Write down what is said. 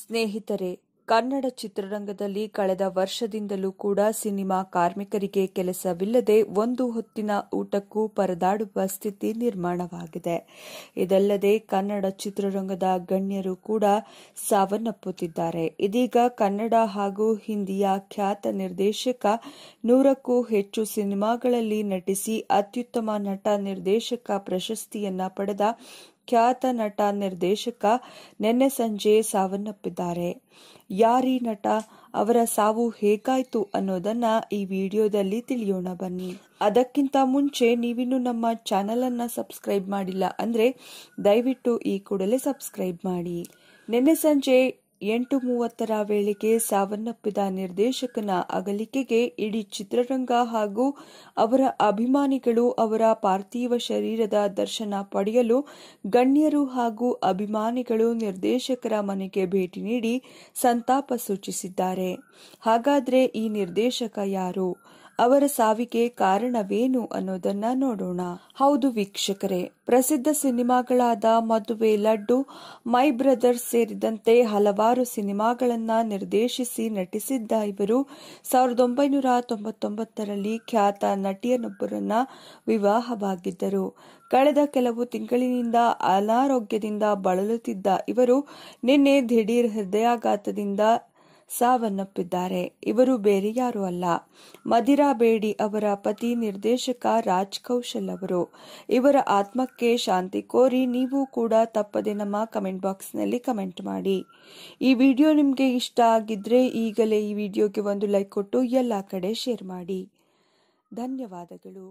ಸ್ನೇಹಿತರೆ ಕನ್ನಡ ಚಿತ್ರರಂಗದಲ್ಲಿ ಕಳೆದ ವರ್ಷದಿಂದಲೂ ಕೂಡ ಸಿನಿಮಾ ಕಾರ್ಮಿಕರಿಗೆ ಕೆಲಸವಿಲ್ಲದೆ ಒಂದು ಹೊತ್ತಿನ ಊಟಕ್ಕೂ ಪರದಾಡುವ ಸ್ಥಿತಿ ನಿರ್ಮಾಣವಾಗಿದೆ ಇದಲ್ಲದೆ ಕನ್ನಡ ಚಿತ್ರರಂಗದ ಗಣ್ಯರು ಕೂಡ ಸಾವನ್ನಪ್ಪುತ್ತಿದ್ದಾರೆ ಇದೀಗ ಕನ್ನಡ ಹಾಗೂ ಹಿಂದಿಯ ಖ್ಯಾತ ನಿರ್ದೇಶಕ ನೂರಕ್ಕೂ ಹೆಚ್ಚು ಸಿನಿಮಾಗಳಲ್ಲಿ ನಟಿಸಿ ಅತ್ಯುತ್ತಮ ನಟ ನಿರ್ದೇಶಕ ಪ್ರಶಸ್ತಿಯನ್ನ ಪಡೆದ ಖ್ಯಾತ ನಟ ನಿರ್ದೇಶಕ ನಿನ್ನೆ ಸಂಜೆ ಸಾವನ್ನಪ್ಪಿದ್ದಾರೆ ಯಾರೀ ನಟ ಅವರ ಸಾವು ಹೇಗಾಯ್ತು ಅನ್ನೋದನ್ನ ಈ ವಿಡಿಯೋದಲ್ಲಿ ತಿಳಿಯೋಣ ಬನ್ನಿ ಅದಕ್ಕಿಂತ ಮುಂಚೆ ನೀವಿನ್ನು ನಮ್ಮ ಚಾನೆಲ್ ಅನ್ನ ಸಬ್ಸ್ಕ್ರೈಬ್ ಮಾಡಿಲ್ಲ ಅಂದ್ರೆ ದಯವಿಟ್ಟು ಈ ಕೂಡಲೇ ಸಬ್ಸ್ಕ್ರೈಬ್ ಮಾಡಿ ನಿನ್ನೆ ಸಂಜೆ ಎಂಟು ಮೂವತ್ತರ ವೇಳೆಗೆ ಸಾವನ್ನಪ್ಪಿದ ನಿರ್ದೇಶಕನ ಅಗಲಿಕೆಗೆ ಇಡೀ ಚಿತ್ರರಂಗ ಹಾಗೂ ಅವರ ಅಭಿಮಾನಿಗಳು ಅವರ ಪಾರ್ಥಿವ ಶರೀರದ ದರ್ಶನ ಪಡೆಯಲು ಗಣ್ಯರು ಹಾಗೂ ಅಭಿಮಾನಿಗಳು ನಿರ್ದೇಶಕರ ಮನೆಗೆ ಭೇಟಿ ನೀಡಿ ಸಂತಾಪ ಸೂಚಿಸಿದ್ದಾರೆ ಹಾಗಾದರೆ ಈ ನಿರ್ದೇಶಕ ಯಾರು ಅವರ ಸಾವಿಗೆ ಕಾರಣವೇನು ಅನ್ನೋದನ್ನ ನೋಡೋಣ ಹೌದು ವೀಕ್ಷಕರೇ ಪ್ರಸಿದ್ಧ ಸಿನಿಮಾಗಳಾದ ಮದುವೆ ಲಡ್ಡು ಮೈ ಬ್ರದರ್ ಸೇರಿದಂತೆ ಹಲವಾರು ಸಿನಿಮಾಗಳನ್ನ ನಿರ್ದೇಶಿಸಿ ನಟಿಸಿದ್ದ ಇವರು ಸಾವಿರದ ಒಂಬೈನೂರ ತೊಂಬತ್ತೊಂಬತ್ತರಲ್ಲಿ ಖ್ಯಾತ ನಟಿಯನೊಬ್ಬರನ್ನ ವಿವಾಹವಾಗಿದ್ದರು ಕಳೆದ ಕೆಲವು ತಿಂಗಳಿನಿಂದ ಅನಾರೋಗ್ಯದಿಂದ ಬಳಲುತ್ತಿದ್ದ ಇವರು ನಿನ್ನೆ ದಿಢೀರ್ ಹೃದಯಾಘಾತದಿಂದ ಸಾವನ್ನಪ್ಪಿದ್ದಾರೆ ಇವರು ಬೇರೆ ಯಾರೂ ಅಲ್ಲ ಮದಿರಾ ಬೇಡಿ ಅವರ ಪತಿ ನಿರ್ದೇಶಕ ರಾಜ್ ಕೌಶಲ್ ಅವರು ಇವರ ಆತ್ಮಕ್ಕೆ ಶಾಂತಿ ಕೋರಿ ನೀವು ಕೂಡ ತಪ್ಪದೆ ನಮ್ಮ ಕಮೆಂಟ್ ಬಾಕ್ಸ್ನಲ್ಲಿ ಕಮೆಂಟ್ ಮಾಡಿ ಈ ವಿಡಿಯೋ ನಿಮಗೆ ಇಷ್ಟ ಆಗಿದ್ರೆ ಈಗಲೇ ಈ ವಿಡಿಯೋಗೆ ಒಂದು ಲೈಕ್ ಕೊಟ್ಟು ಎಲ್ಲ ಕಡೆ ಶೇರ್ ಮಾಡಿ ಧನ್ಯವಾದಗಳು